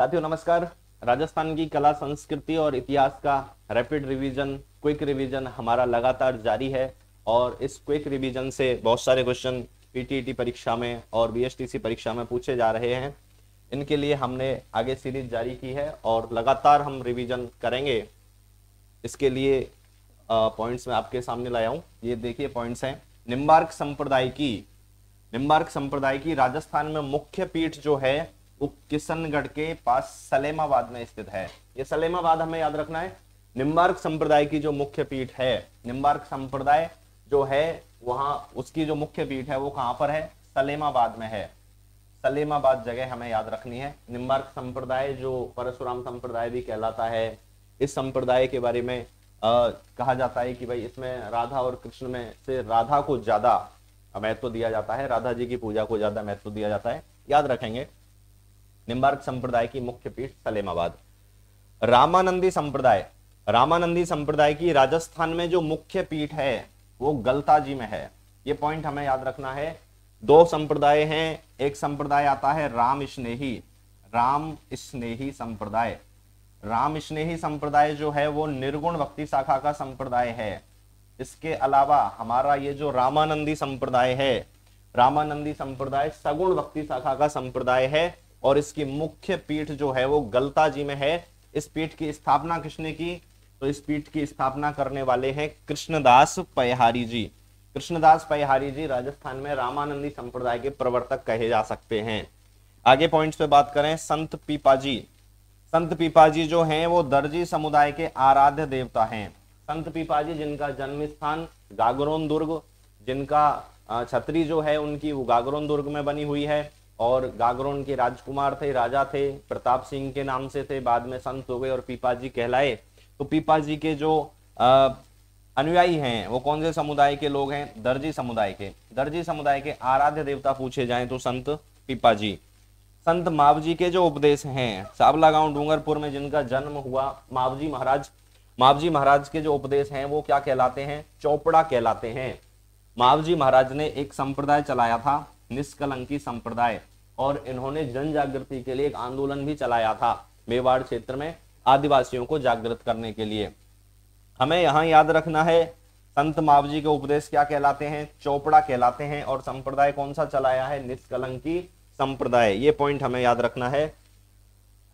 साथियों नमस्कार राजस्थान की कला संस्कृति और इतिहास का रैपिड रिवीजन क्विक रिवीजन हमारा लगातार जारी है और इस क्विक रिवीजन से बहुत सारे क्वेश्चन पीटीईटी e परीक्षा में और बीएसटीसी परीक्षा में पूछे जा रहे हैं इनके लिए हमने आगे सीरीज जारी की है और लगातार हम रिवीजन करेंगे इसके लिए पॉइंट्स में आपके सामने लाया हूँ ये देखिए पॉइंट्स हैं निम्बार्क संप्रदाय की निम्बार्क संप्रदाय की राजस्थान में मुख्य पीठ जो है वो किशनगढ़ के पास सलेमाबाद में स्थित है ये सलेमाबाद हमें याद रखना है निम्बार्क संप्रदाय की जो मुख्य पीठ है निम्बार्क संप्रदाय जो है वहां उसकी जो मुख्य पीठ है वो कहां पर है सलेमाबाद में है सलेमाबाद जगह हमें याद रखनी है निम्बार्क संप्रदाय जो परशुराम संप्रदाय भी कहलाता है इस संप्रदाय के बारे में आ, कहा जाता है कि भाई इसमें राधा और कृष्ण में से राधा को ज्यादा महत्व दिया जाता है राधा जी की पूजा को ज्यादा महत्व दिया जाता है याद रखेंगे निम्बार्क संप्रदाय की मुख्य पीठ सलेमाबाद रामानंदी संप्रदाय रामानंदी संप्रदाय की राजस्थान में जो मुख्य पीठ है वो गलताजी में है ये पॉइंट हमें याद रखना है दो संप्रदाय हैं एक संप्रदाय आता है राम स्नेही राम स्नेही संप्रदाय राम स्नेही संप्रदाय जो है वो निर्गुण भक्ति शाखा का संप्रदाय है इसके अलावा हमारा ये जो रामानंदी संप्रदाय है रामानंदी संप्रदाय सगुण भक्ति शाखा का संप्रदाय है और इसकी मुख्य पीठ जो है वो गलता जी में है इस पीठ की स्थापना किसने की तो इस पीठ की स्थापना करने वाले हैं कृष्णदास पयहारी जी कृष्णदास पयहारी जी राजस्थान में रामानंदी संप्रदाय के प्रवर्तक कहे जा सकते हैं आगे पॉइंट्स पे बात करें संत पीपा जी संत पीपा जी जो हैं वो दर्जी समुदाय के आराध्य देवता हैं संत पीपा जी जिनका जन्म स्थान गागरोन दुर्ग जिनका छतरी जो है उनकी वो गागरोन दुर्ग में बनी हुई है और गागरोन के राजकुमार थे राजा थे प्रताप सिंह के नाम से थे बाद में संत हो गए और पीपाजी कहलाए तो पीपाजी के जो अनुयायी हैं वो कौन से समुदाय के लोग हैं दर्जी समुदाय के दर्जी समुदाय के आराध्य देवता पूछे जाए तो संत पीपाजी संत मावजी के जो उपदेश हैं साबला गांव डूंगरपुर में जिनका जन्म हुआ मावजी महाराज मावजी महाराज के जो उपदेश हैं वो क्या कहलाते हैं चौपड़ा कहलाते हैं मावजी महाराज ने एक संप्रदाय चलाया था निष्कलंकी संप्रदाय और इन्होंने जन जागृति के लिए एक आंदोलन भी चलाया था मेवाड़ क्षेत्र में आदिवासियों को जागृत करने के लिए हमें यहाँ याद रखना है संत मावजी के उपदेश क्या कहलाते हैं चोपड़ा कहलाते हैं और संप्रदाय कौन सा चलाया है निष्कलंकी संप्रदाय ये पॉइंट हमें याद रखना है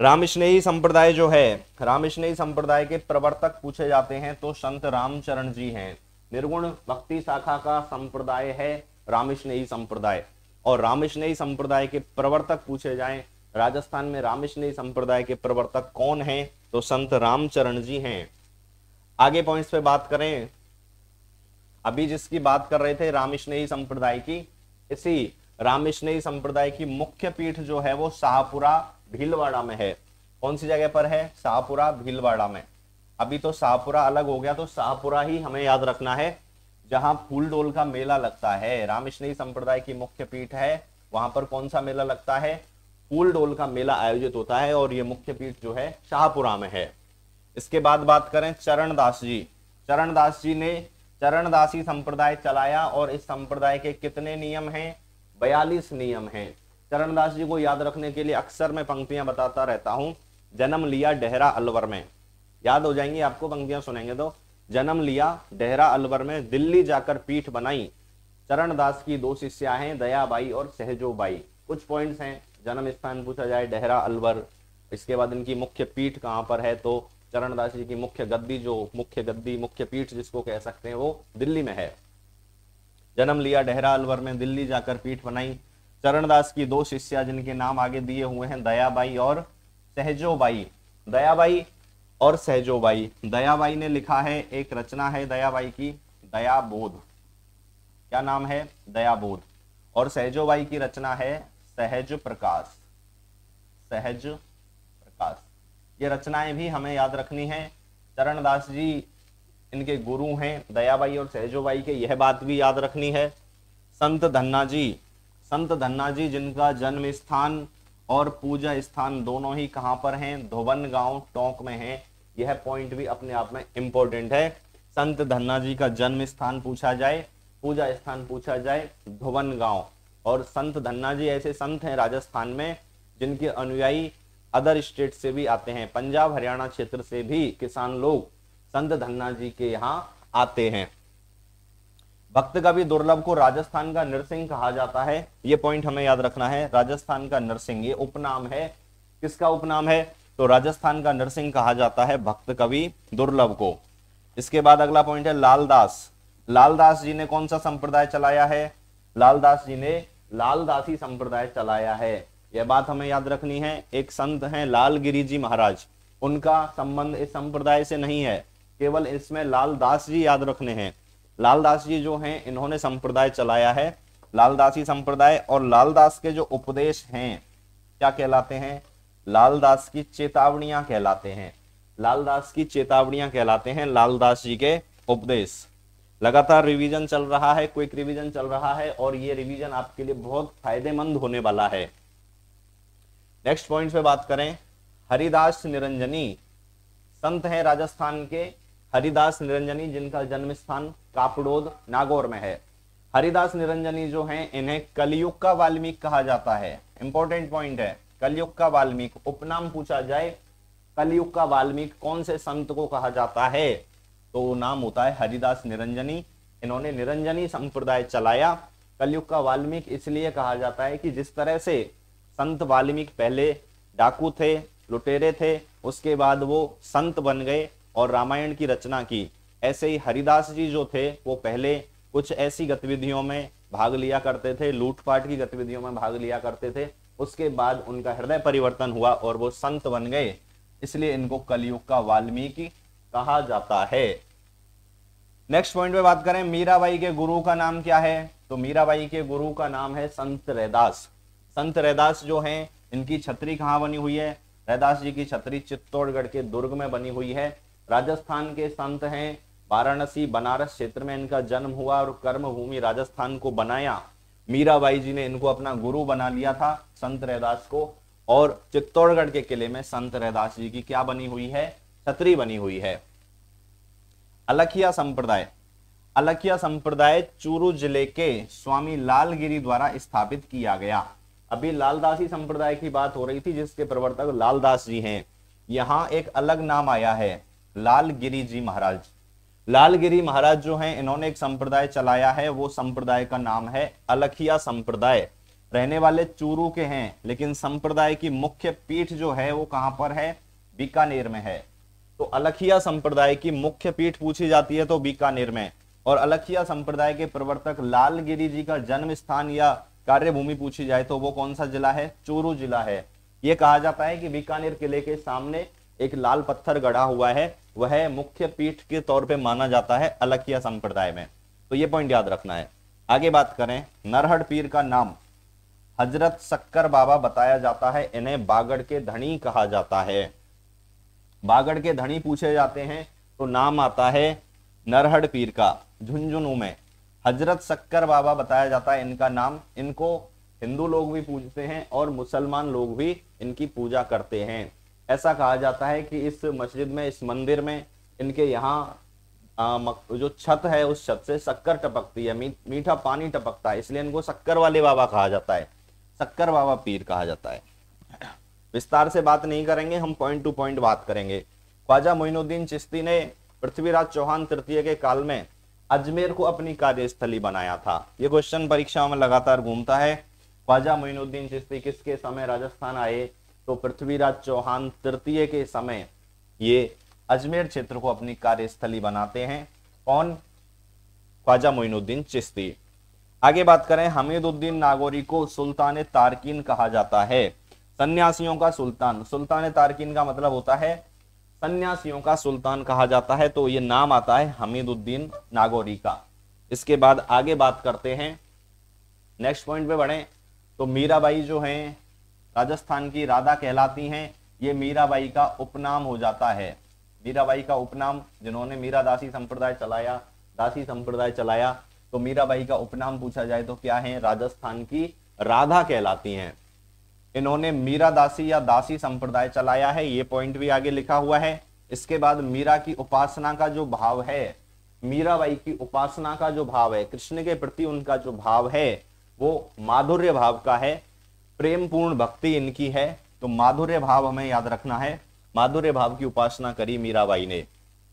रामिश्नेही संप्रदाय जो है रामिश्नेही संप्रदाय के प्रवर्तक पूछे जाते हैं तो संत रामचरण जी हैं निर्गुण भक्ति शाखा का संप्रदाय है रामिश्नेही संप्रदाय और रामिश्नेई संप्रदाय के प्रवर्तक पूछे जाएं राजस्थान में रामिश्नेई संप्रदाय के प्रवर्तक कौन हैं तो संत रामचरण जी हैं आगे पॉइंट्स पे बात करें अभी जिसकी बात कर रहे थे रामिश्नेई संप्रदाय की इसी रामिश्नेई संप्रदाय की मुख्य पीठ जो है वो शाहपुरा भीलवाड़ा में है कौन सी जगह पर है शाहपुरा भीलवाड़ा में अभी तो शाहपुरा अलग हो गया तो शाहपुरा ही हमें याद रखना है जहां फूलडोल का मेला लगता है रामकृष्णी संप्रदाय की मुख्य पीठ है वहां पर कौन सा मेला लगता है फूलडोल का मेला आयोजित होता है और ये मुख्य पीठ जो है शाहपुरा में है इसके बाद बात करें चरणदास जी चरणदास जी ने चरणदासी संप्रदाय चलाया और इस संप्रदाय के कितने नियम हैं बयालीस नियम हैं चरणदास जी को याद रखने के लिए अक्सर मैं पंक्तियां बताता रहता हूं जन्म लिया डेहरा अलवर में याद हो जाएंगी आपको पंक्तियां सुनेंगे तो जन्म लिया देहरा अलवर में दिल्ली जाकर पीठ बनाई चरणदास की दो शिष्या हैं दयाबाई और सहजोबाई कुछ पॉइंट्स हैं जन्म स्थान पूछा जाए डेहरा अलवर इसके बाद इनकी मुख्य पीठ कहाँ पर है तो चरणदास जी की मुख्य गद्दी जो मुख्य गद्दी मुख्य पीठ जिसको कह सकते हैं वो दिल्ली में है जन्म लिया डेहरा अलवर में दिल्ली जाकर पीठ बनाई चरणदास की दो शिष्या जिनके नाम आगे दिए हुए हैं दयाबाई और सहजोबाई दयाबाई और सहजोबाई दयाबाई ने लिखा है एक रचना है दयाबाई की दयाबोध क्या नाम है दयाबोध और सहजोबाई की रचना है सहज प्रकाश सहज प्रकाश ये रचनाएं भी हमें याद रखनी है चरणदास जी इनके गुरु हैं दयाबाई और सहजोबाई के यह बात भी याद रखनी है संत धन्ना जी संत धन्ना जी जिनका जन्म स्थान और पूजा स्थान दोनों ही कहाँ पर हैं धोबन गांव टोंक में है यह पॉइंट भी अपने आप में इंपॉर्टेंट है संत धन्ना जी का जन्म स्थान पूछा जाए पूजा स्थान पूछा जाए धोबन गांव और संत धन्ना जी ऐसे संत हैं राजस्थान में जिनके अनुयायी अदर स्टेट से भी आते हैं पंजाब हरियाणा क्षेत्र से भी किसान लोग संत धन्ना जी के यहाँ आते हैं भक्त कवि दुर्लभ को राजस्थान का नरसिंह कहा जाता है ये पॉइंट हमें याद रखना है राजस्थान का नरसिंह ये उपनाम है किसका उपनाम है तो राजस्थान का नरसिंह कहा जाता है भक्त कवि दुर्लभ को इसके बाद अगला पॉइंट है लालदास लालदास जी ने कौन सा संप्रदाय चलाया है लालदास जी ने लालदासी संप्रदाय चलाया है यह बात हमें याद रखनी है एक संत है लाल जी महाराज उनका संबंध इस संप्रदाय से नहीं है केवल इसमें लालदास जी याद रखने हैं लालदास जी जो हैं इन्होंने संप्रदाय चलाया है लालदासी संप्रदाय और लालदास के जो उपदेश हैं क्या कहलाते हैं लालदास की चेतावनियां कहलाते हैं लालदास की चेतावनियां कहलाते हैं लालदास जी के उपदेश लगातार रिवीजन चल रहा है क्विक रिवीजन चल रहा है और ये रिवीजन आपके लिए बहुत फायदेमंद होने वाला है नेक्स्ट पॉइंट पे बात करें हरिदास निरंजनी संत हैं राजस्थान के हरिदास निरंजनी जिनका जन्म स्थान कापड़ोद नागौर में है हरिदास निरंजनी जो हैं इन्हें कलयुग का वाल्मीकि कहा जाता है इंपॉर्टेंट पॉइंट है कलयुग का वाल्मीकि उपनाम पूछा जाए कलयुग का वाल्मीकि कौन से संत को कहा जाता है तो वो नाम होता है हरिदास निरंजनी इन्होंने निरंजनी संप्रदाय चलाया कलयुग का वाल्मीकि इसलिए कहा जाता है कि जिस तरह से संत वाल्मीकि पहले डाकू थे लुटेरे थे उसके बाद वो संत बन गए और रामायण की रचना की ऐसे ही हरिदास जी जो थे वो पहले कुछ ऐसी गतिविधियों में भाग लिया करते थे लूटपाट की गतिविधियों में भाग लिया करते थे उसके बाद उनका हृदय परिवर्तन हुआ और वो संत बन गए इसलिए इनको कलयुग का वाल्मीकि कहा जाता है नेक्स्ट पॉइंट पे बात करें मीराबाई के गुरु का नाम क्या है तो मीराबाई के गुरु का नाम है संत रैदास संत रैदास जो हैं इनकी छतरी कहाँ बनी हुई है रैदास जी की छतरी चित्तौड़गढ़ के दुर्ग में बनी हुई है राजस्थान के संत हैं वाराणसी बनारस क्षेत्र में इनका जन्म हुआ और कर्म भूमि राजस्थान को बनाया मीराबाई जी ने इनको अपना गुरु बना लिया था संत रैदास को और चित्तौड़गढ़ के किले में संत रैदास जी की क्या बनी हुई है छतरी बनी हुई है अलखिया संप्रदाय अलखिया संप्रदाय चूरू जिले के स्वामी लालगिरी द्वारा स्थापित किया गया अभी लालदासी संप्रदाय की बात हो रही थी जिसके प्रवर्तक लालदास जी हैं यहाँ एक अलग नाम आया है लालगिरी जी महाराज लालगिरी महाराज जो हैं इन्होंने एक संप्रदाय चलाया है वो संप्रदाय का नाम है अलखिया संप्रदाय रहने वाले चूरू के हैं लेकिन संप्रदाय की मुख्य पीठ जो है वो कहां पर है बीकानेर में है तो अलखिया संप्रदाय की मुख्य पीठ पूछी जाती है तो बीकानेर में और अलखिया संप्रदाय के प्रवर्तक लालगिरी जी का जन्म स्थान या कार्यभूमि पूछी जाए तो वो कौन सा जिला है चूरू जिला है ये कहा जाता है कि बीकानेर किले के सामने एक लाल पत्थर गढ़ा हुआ है वह मुख्य पीठ के तौर पे माना जाता है अलखिया संप्रदाय में तो ये पॉइंट याद रखना है आगे बात करें नरहड़ पीर का नाम हजरत सक्कर बाबा बताया जाता है इन्हें बागड़ के धनी कहा जाता है बागड़ के धनी पूछे जाते हैं तो नाम आता है नरहड़ पीर का झुंझुनू में हजरत शक्कर बाबा बताया जाता है इनका नाम इनको हिंदू लोग भी पूजते हैं और मुसलमान लोग भी इनकी पूजा करते हैं ऐसा कहा जाता है कि इस मस्जिद में इस मंदिर में इनके यहाँ जो छत है उस छत से शक्कर टपकती है मीठा पानी टपकता है इसलिए इनको शक्कर वाले बाबा कहा जाता है शक्कर बाबा पीर कहा जाता है विस्तार से बात नहीं करेंगे हम पॉइंट टू पॉइंट बात करेंगे ख्वाजा मोइनुद्दीन चिश्ती ने पृथ्वीराज चौहान तृतीय के काल में अजमेर को अपनी कार्यस्थली बनाया था ये क्वेश्चन परीक्षा में लगातार घूमता है ख्वाजा मोइनुद्दीन चिश्ती किसके समय राजस्थान आए तो पृथ्वीराज चौहान तृतीय के समय ये अजमेर क्षेत्र को अपनी कार्यस्थली बनाते हैं कौन ख्वाजा मोइनुद्दीन चिश्ती आगे बात करें हमीदुद्दीन नागौरी को सुल्तान तारकिन कहा जाता है सन्यासियों का सुल्तान सुल्तान तारकिन का मतलब होता है सन्यासियों का सुल्तान कहा जाता है तो ये नाम आता है हमीदुद्दीन नागौरी का इसके बाद आगे बात करते हैं नेक्स्ट पॉइंट पे बढ़े तो मीराबाई जो हैं राजस्थान की राधा कहलाती हैं ये मीराबाई का उपनाम हो जाता है मीराबाई का उपनाम जिन्होंने मीरा दासी संप्रदाय चलाया दासी संप्रदाय चलाया तो मीराबाई का उपनाम पूछा जाए तो क्या है राजस्थान की राधा कहलाती हैं इन्होंने मीरा दासी या दासी संप्रदाय चलाया है ये पॉइंट भी आगे लिखा हुआ है इसके बाद मीरा की उपासना का जो भाव है मीराबाई की उपासना का जो भाव है कृष्ण के प्रति उनका जो भाव है वो माधुर्य भाव का है प्रेम पूर्ण भक्ति इनकी है तो माधुर्य भाव हमें याद रखना है माधुर्य भाव की उपासना करी मीराबाई ने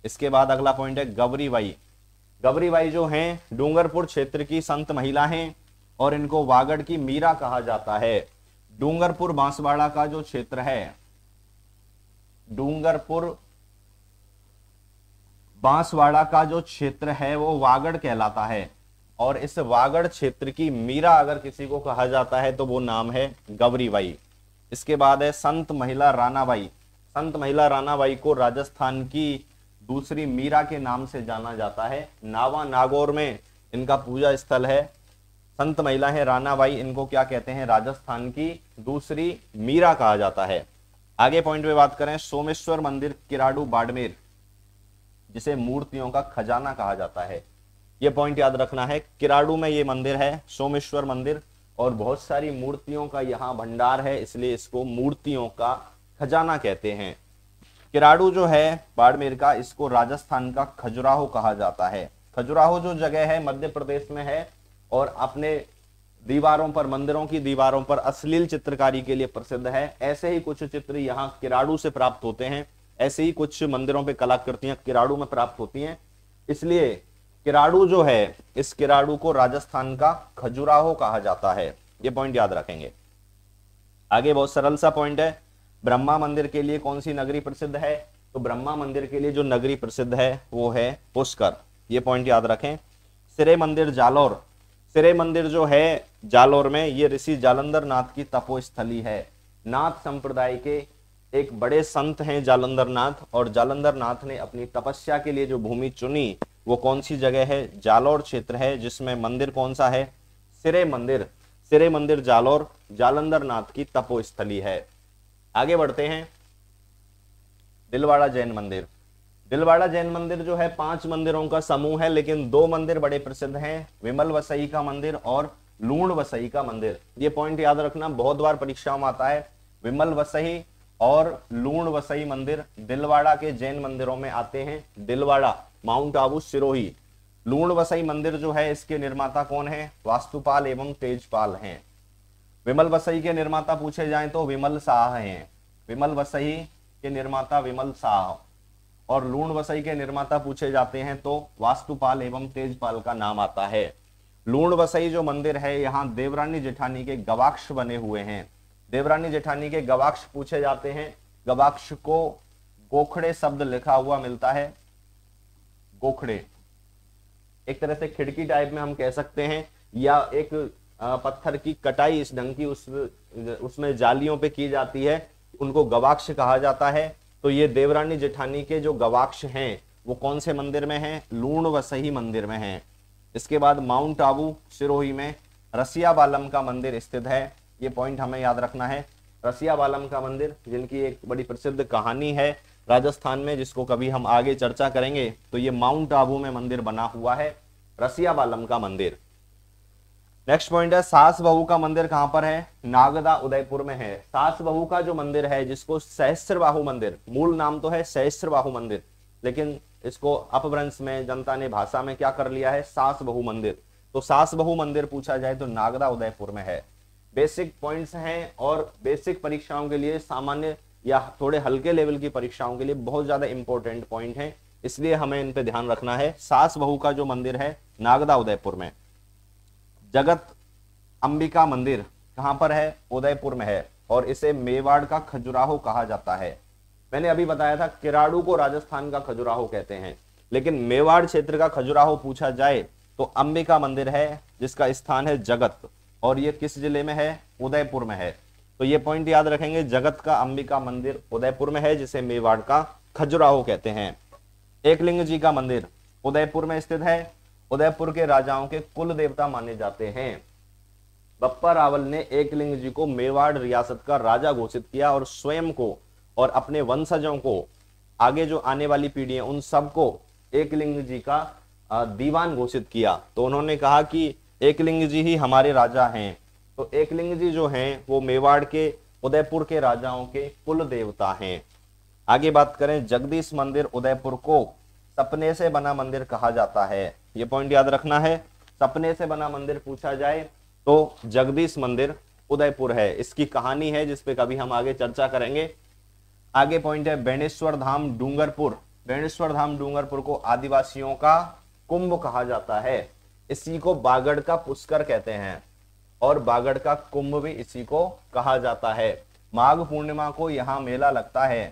इसके बाद अगला पॉइंट है गबरी बाई बाई जो हैं डूंगरपुर क्षेत्र की संत महिला हैं और इनको वागड़ की मीरा कहा जाता है डूंगरपुर बांसवाड़ा का जो क्षेत्र है डूंगरपुर बांसवाड़ा का जो क्षेत्र है वो वागड़ कहलाता है और इस वागड़ क्षेत्र की मीरा अगर किसी को कहा जाता है तो वो नाम है गवरी बाई इसके बाद है संत महिला रानाबाई संत महिला रानाबाई को राजस्थान की दूसरी मीरा के नाम से जाना जाता है नावा नागौर में इनका पूजा स्थल है संत महिला है रानाबाई इनको क्या कहते हैं राजस्थान की दूसरी मीरा कहा जाता है आगे पॉइंट पे बात करें सोमेश्वर मंदिर किराडू बाड़मेर जिसे मूर्तियों का खजाना कहा जाता है ये पॉइंट याद रखना है किराड़ू में ये मंदिर है सोमेश्वर मंदिर और बहुत सारी मूर्तियों का यहाँ भंडार है इसलिए इसको मूर्तियों का खजाना कहते हैं किराड़ू जो है बाड़मेर का इसको राजस्थान का खजुराहो कहा जाता है खजुराहो जो जगह है मध्य प्रदेश में है और अपने दीवारों पर मंदिरों की दीवारों पर अश्लील चित्रकारी के लिए प्रसिद्ध है ऐसे ही कुछ चित्र यहाँ किराड़ू से प्राप्त होते हैं ऐसे ही कुछ मंदिरों पे कलाकृतियां किराड़ू में प्राप्त होती हैं इसलिए किराड़ू जो है इस किराड़ू को राजस्थान का खजुराहो कहा जाता है ये पॉइंट याद रखेंगे आगे बहुत सरल सा पॉइंट है ब्रह्मा मंदिर के लिए कौन सी नगरी प्रसिद्ध है तो ब्रह्मा मंदिर के लिए जो नगरी प्रसिद्ध है वो है पुष्कर ये पॉइंट याद रखें सिरे मंदिर जालौर सिरे मंदिर जो है जालौर में ये ऋषि जालंधर नाथ की तपोस्थली है नाथ संप्रदाय के एक बड़े संत हैं जालंधर नाथ और जालंधर नाथ ने अपनी तपस्या के लिए जो भूमि चुनी वो कौन सी जगह है जालौर क्षेत्र है जिसमें मंदिर कौन सा है सिरे मंदिर सिरे मंदिर जालौर जालंधर नाथ की तपोस्थली है आगे बढ़ते हैं दिलवाड़ा जैन मंदिर दिलवाड़ा जैन मंदिर जो है पांच मंदिरों का समूह है लेकिन दो मंदिर बड़े प्रसिद्ध हैं विमल वसई का मंदिर और लूण वसई का मंदिर ये पॉइंट याद रखना बहुत बार परीक्षाओं में आता है विमल वसई और लूण वसई मंदिर दिलवाड़ा के जैन मंदिरों में आते हैं दिलवाड़ा माउंट आबू सिरोही लूण वसई मंदिर जो है इसके निर्माता कौन है वास्तुपाल एवं तेजपाल हैं विमल वसई के निर्माता पूछे जाए तो विमल शाह हैं विमल वसई के निर्माता विमल शाह और लूण वसई के निर्माता पूछे जाते हैं तो वास्तुपाल एवं तेजपाल का नाम आता है लूण वसई जो मंदिर है यहाँ देवरानी जेठानी के गवाक्ष बने हुए हैं देवरानी जेठानी के गवाक्ष पूछे जाते हैं गवाक्ष को गोखड़े शब्द लिखा हुआ मिलता है कोखड़े एक तरह से खिड़की टाइप में हम कह सकते हैं या एक पत्थर की कटाई इस ढंग की उस उसमें जालियों पे की जाती है उनको गवाक्ष कहा जाता है तो ये देवरानी जेठानी के जो गवाक्ष हैं वो कौन से मंदिर में हैं लूण व सही मंदिर में हैं इसके बाद माउंट आबू सिरोही में रसिया बालम का मंदिर स्थित है ये पॉइंट हमें याद रखना है रसिया बालम का मंदिर जिनकी एक बड़ी प्रसिद्ध कहानी है राजस्थान में जिसको कभी हम आगे चर्चा करेंगे तो ये माउंट आबू में मंदिर बना हुआ है बालम का मंदिर नेक्स्ट पॉइंट है सास बहू का मंदिर कहां पर है नागदा उदयपुर में है सास बहू का जो मंदिर है जिसको सहस्त्र मंदिर मूल नाम तो है सहस्त्र मंदिर लेकिन इसको अपभ्रंश में जनता ने भाषा में क्या कर लिया है सास बहु मंदिर तो सास बहु मंदिर पूछा जाए तो नागदा उदयपुर में है बेसिक पॉइंट्स हैं और बेसिक परीक्षाओं के लिए सामान्य या थोड़े हल्के लेवल की परीक्षाओं के लिए बहुत ज़्यादा इंपॉर्टेंट पॉइंट है इसलिए हमें इन पे ध्यान रखना है सास बहू का जो मंदिर है नागदा उदयपुर में जगत अंबिका मंदिर कहां पर है उदयपुर में है और इसे मेवाड़ का खजुराहो कहा जाता है मैंने अभी बताया था किराड़ू को राजस्थान का खजुराहो कहते हैं लेकिन मेवाड़ क्षेत्र का खजुराहो पूछा जाए तो अंबिका मंदिर है जिसका स्थान है जगत और ये किस जिले में है उदयपुर में है तो ये पॉइंट याद रखेंगे जगत का अंबिका मंदिर उदयपुर में है जिसे मेवाड़ का खजुराहो कहते हैं एकलिंग जी का मंदिर उदयपुर में स्थित है उदयपुर के राजाओं के कुल देवता माने जाते हैं बप्पा रावल ने एकलिंग जी को मेवाड़ रियासत का राजा घोषित किया और स्वयं को और अपने वंशजों को आगे जो आने वाली पीढ़ी है उन सबको एकलिंग जी का दीवान घोषित किया तो उन्होंने कहा कि एकलिंग जी ही हमारे राजा हैं तो एकलिंग जी जो हैं वो मेवाड़ के उदयपुर के राजाओं के कुल देवता हैं आगे बात करें जगदीश मंदिर उदयपुर को सपने से बना मंदिर कहा जाता है ये पॉइंट याद रखना है सपने से बना मंदिर पूछा जाए तो जगदीश मंदिर उदयपुर है इसकी कहानी है जिसपे कभी हम आगे चर्चा करेंगे आगे पॉइंट है बेणेश्वर धाम डूंगरपुर बेणेश्वर धाम डूंगरपुर को आदिवासियों का कुंभ कहा जाता है इसी को बागड़ का पुष्कर कहते हैं और बागड़ का कुंभ भी इसी को कहा जाता है माघ पूर्णिमा को यहाँ मेला लगता है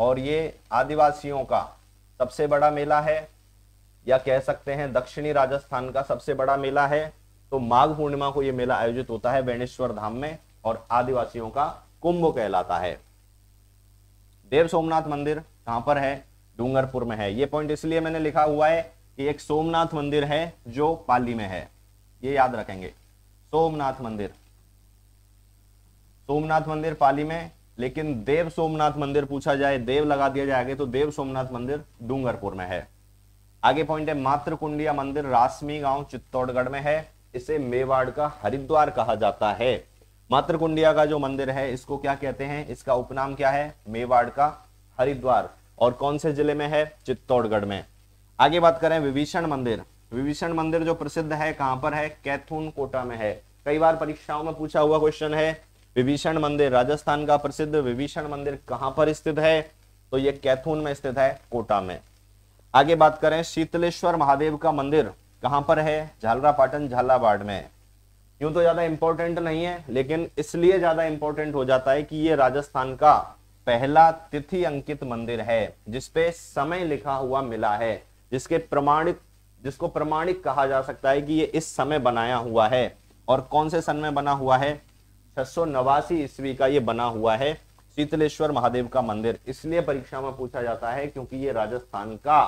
और ये आदिवासियों का सबसे बड़ा मेला है या कह सकते हैं दक्षिणी राजस्थान का सबसे बड़ा मेला है तो माघ पूर्णिमा को ये मेला आयोजित होता है वेणेश्वर धाम में और आदिवासियों का कुंभ कहलाता है देव सोमनाथ मंदिर कहां पर है डूंगरपुर में है ये पॉइंट इसलिए मैंने लिखा हुआ है कि एक सोमनाथ मंदिर है जो पाली में है ये याद रखेंगे सोमनाथ मंदिर सोमनाथ मंदिर पाली में लेकिन देव सोमनाथ मंदिर पूछा जाए देव लगा दिया जाए आगे तो देव सोमनाथ मंदिर डूंगरपुर में है आगे पॉइंट है मातृकुंडिया मंदिर रासमी गांव चित्तौड़गढ़ में है इसे मेवाड़ का हरिद्वार कहा जाता है मातृकुंडिया का जो मंदिर है इसको क्या कहते हैं इसका उपनाम क्या है मेवाड़ का हरिद्वार और कौन से जिले में है चित्तौड़गढ़ में आगे बात करें विभीषण मंदिर विभीषण मंदिर जो प्रसिद्ध है कहां पर है कैथून कोटा में है कई बार परीक्षाओं में पूछा हुआ क्वेश्चन है विभीषण मंदिर राजस्थान का प्रसिद्ध विभीषण मंदिर कहां पर स्थित है तो ये कैथून में स्थित है कोटा में आगे बात करें शीतलेश्वर महादेव का मंदिर कहां पर है झालरा पाटन झालावाड़ में यूं तो ज्यादा इंपॉर्टेंट नहीं है लेकिन इसलिए ज्यादा इंपॉर्टेंट हो जाता है कि ये राजस्थान का पहला तिथि अंकित मंदिर है जिसपे समय लिखा हुआ मिला है जिसके प्रमाणित जिसको प्रमाणिक कहा जा सकता है कि ये इस समय बनाया हुआ है और कौन से सन में बना हुआ है छह ईस्वी का ये बना हुआ है शीतलेश्वर महादेव का मंदिर इसलिए परीक्षा में पूछा जाता है क्योंकि ये राजस्थान का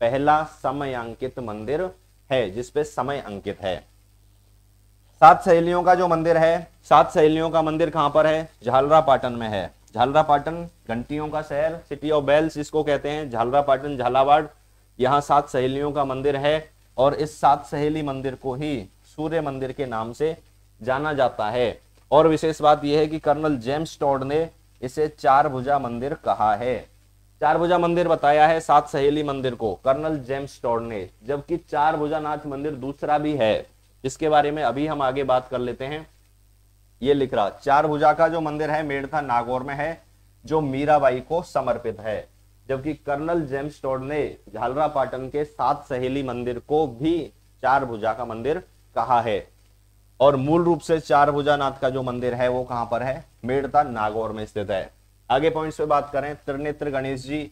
पहला समय अंकित मंदिर है जिसपे समय अंकित है सात सहेलियों का जो मंदिर है सात सहेलियों का मंदिर कहां पर है झालरा पाटन में है झालरा पाटन घंटियों का शहर सिटी ऑफ बेल्स इसको कहते हैं झालरा पाटन झालावाड़ यहाँ सात सहेलियों का मंदिर है और इस सात सहेली मंदिर को ही सूर्य मंदिर के नाम से जाना जाता है और विशेष बात यह है कि कर्नल जेम्स टॉड ने इसे चार भुजा मंदिर कहा है चार भुजा मंदिर बताया है सात सहेली मंदिर को कर्नल जेम्स टॉड ने जबकि चार भुजा नाथ मंदिर दूसरा भी है इसके बारे में अभी हम आगे बात कर लेते हैं ये लिख रहा चार भुजा का जो मंदिर है मेड़था नागौर में है जो मीराबाई को समर्पित है जबकि कर्नल जेम्स टोड ने झालरापाटन के सात सहेली मंदिर को भी चार भुजा का मंदिर कहा है और मूल रूप से चार भुजा नाथ का जो मंदिर है वो कहां पर है मेड़ता नागौर में स्थित है आगे पॉइंट्स पे बात करें त्रिनेत्र गणेश जी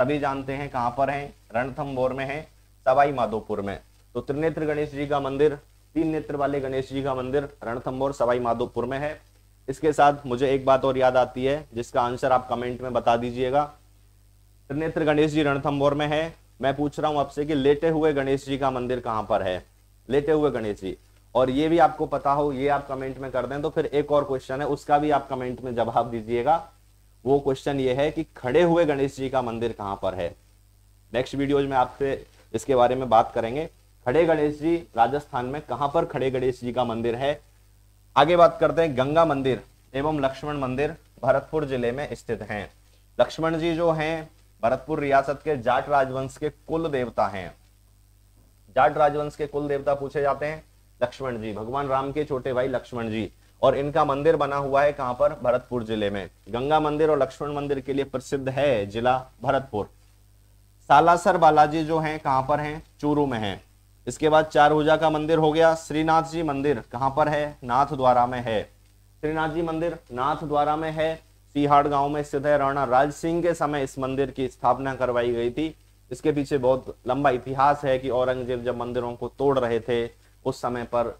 सभी जानते हैं कहां पर हैं रणथम में है सवाई माधोपुर में तो त्रिनेत्र गणेश जी का मंदिर तीन नेत्र वाले गणेश जी का मंदिर रणथम्बोर सवाई माधोपुर में है इसके साथ मुझे एक बात और याद आती है जिसका आंसर आप कमेंट में बता दीजिएगा त्रिनेत्र गणेश जी रणथम्बोर में है मैं पूछ रहा हूं आपसे कि लेटे हुए गणेश जी का मंदिर कहां पर है लेटे हुए गणेश जी और ये भी आपको पता हो ये आप कमेंट में कर दें तो फिर एक और क्वेश्चन है उसका भी आप कमेंट में जवाब दीजिएगा वो क्वेश्चन ये है कि खड़े हुए गणेश जी का मंदिर कहां पर है नेक्स्ट वीडियोज में आपसे इसके बारे में बात करेंगे खड़े गणेश जी राजस्थान में कहां पर खड़े गणेश जी का मंदिर है आगे बात करते हैं गंगा मंदिर एवं लक्ष्मण मंदिर भरतपुर जिले में स्थित हैं लक्ष्मण जी जो हैं भरतपुर रियासत के जाट राजवंश के कुल देवता हैं जाट राजवंश के कुल देवता पूछे जाते हैं लक्ष्मण जी भगवान राम के छोटे भाई लक्ष्मण जी और इनका मंदिर बना हुआ है कहां पर भरतपुर जिले में गंगा मंदिर और लक्ष्मण मंदिर के लिए प्रसिद्ध है जिला भरतपुर सालासर बालाजी जो हैं कहां पर हैं चूरू में हैं इसके बाद चारभुजा का मंदिर हो गया श्रीनाथ जी मंदिर कहां पर है नाथ द्वारा में है श्रीनाथ जी मंदिर नाथ द्वारा में है सिहाड़ गांव में स्थित है राणा राज सिंह के समय इस मंदिर की स्थापना करवाई गई थी इसके पीछे बहुत लंबा इतिहास है कि औरंगजेब जब मंदिरों को तोड़ रहे थे उस समय पर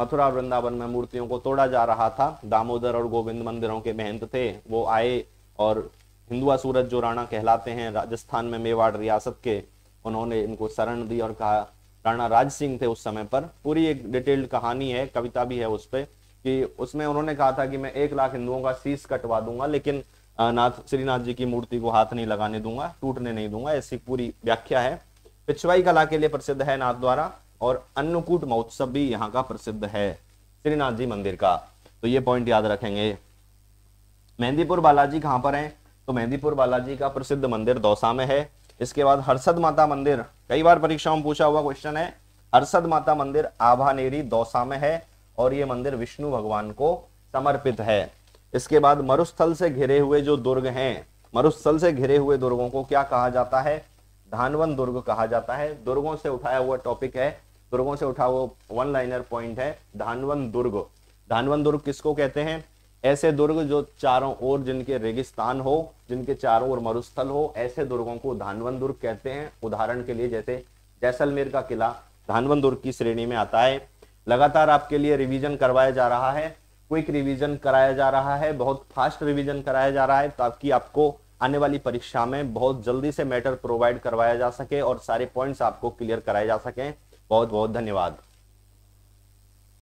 मथुरा वृंदावन में मूर्तियों को तोड़ा जा रहा था दामोदर और गोविंद मंदिरों के महंत थे वो आए और हिंदुआ सूरज जो राणा कहलाते हैं राजस्थान में मेवाड़ रियासत के उन्होंने इनको शरण दी और कहा राणा राज सिंह थे उस समय पर पूरी एक डिटेल्ड कहानी है कविता भी है उस पर कि उसमें उन्होंने कहा था कि मैं एक लाख हिंदुओं का शीश कटवा दूंगा लेकिन नाथ श्रीनाथ जी की मूर्ति को हाथ नहीं लगाने दूंगा टूटने नहीं दूंगा ऐसी पूरी व्याख्या है पिछवाई कला के लिए प्रसिद्ध है नाथ द्वारा और अन्नकूट महोत्सव भी यहाँ का प्रसिद्ध है श्रीनाथ जी मंदिर का तो ये पॉइंट याद रखेंगे मेहंदीपुर बालाजी कहाँ पर है तो मेहंदीपुर बालाजी का प्रसिद्ध मंदिर दौसा में है इसके बाद हर्षद माता मंदिर कई बार परीक्षाओं में पूछा हुआ क्वेश्चन है हर्षद माता मंदिर आभानेरी दौसा में है और ये मंदिर विष्णु भगवान को समर्पित है इसके बाद मरुस्थल से घिरे हुए जो दुर्ग हैं मरुस्थल से घिरे हुए दुर्गों को क्या कहा जाता है धानवन दुर्ग कहा जाता है दुर्गों से उठाया हुआ टॉपिक है दुर्गों से उठा हुआ वन लाइनर पॉइंट है धानवन दुर्ग धानवन दुर्ग किसको कहते हैं ऐसे दुर्ग जो चारों ओर जिनके रेगिस्तान हो जिनके चारों ओर मरुस्थल हो ऐसे दुर्गों को धानवन दुर्ग कहते हैं उदाहरण के लिए जैसे जैसलमेर का किला धानवन दुर्ग की श्रेणी में आता है लगातार आपके लिए रिवीजन करवाया जा रहा है क्विक रिवीजन कराया जा रहा है बहुत फास्ट रिवीजन कराया जा रहा है ताकि आपको आने वाली परीक्षा में बहुत जल्दी से मैटर प्रोवाइड करवाया जा सके और सारे पॉइंट्स आपको क्लियर कराए जा सकें बहुत बहुत धन्यवाद